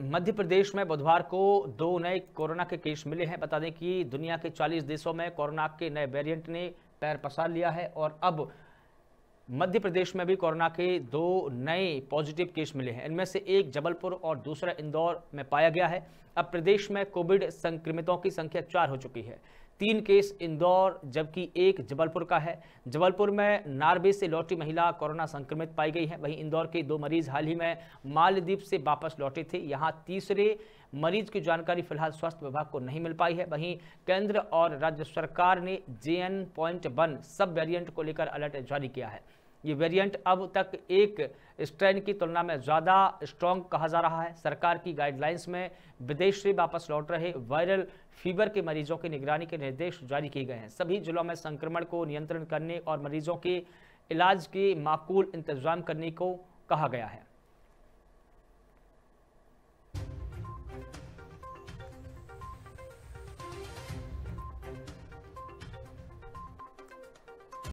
मध्य प्रदेश में बुधवार को दो नए कोरोना के केस मिले हैं बता दें कि दुनिया के 40 देशों में कोरोना के नए वेरिएंट ने पैर पसार लिया है और अब मध्य प्रदेश में भी कोरोना के दो नए पॉजिटिव केस मिले हैं इनमें से एक जबलपुर और दूसरा इंदौर में पाया गया है अब प्रदेश में कोविड संक्रमितों की संख्या चार हो चुकी है तीन केस इंदौर जबकि एक जबलपुर का है जबलपुर में नार्वे से लौटी महिला कोरोना संक्रमित पाई गई है वहीं इंदौर के दो मरीज हाल ही में मालदीप से वापस लौटे थे यहां तीसरे मरीज की जानकारी फिलहाल स्वास्थ्य विभाग को नहीं मिल पाई है वहीं केंद्र और राज्य सरकार ने J N point one sub variant को लेकर अलर्ट जारी किया है ये वेरिएंट अब तक एक स्ट्रेन की तुलना में ज़्यादा स्ट्रॉन्ग कहा जा रहा है सरकार की गाइडलाइंस में विदेश से वापस लौट रहे वायरल फीवर के मरीजों की निगरानी के निर्देश जारी किए गए हैं सभी जिलों में संक्रमण को नियंत्रण करने और मरीजों के इलाज के माकूल इंतजाम करने को कहा गया है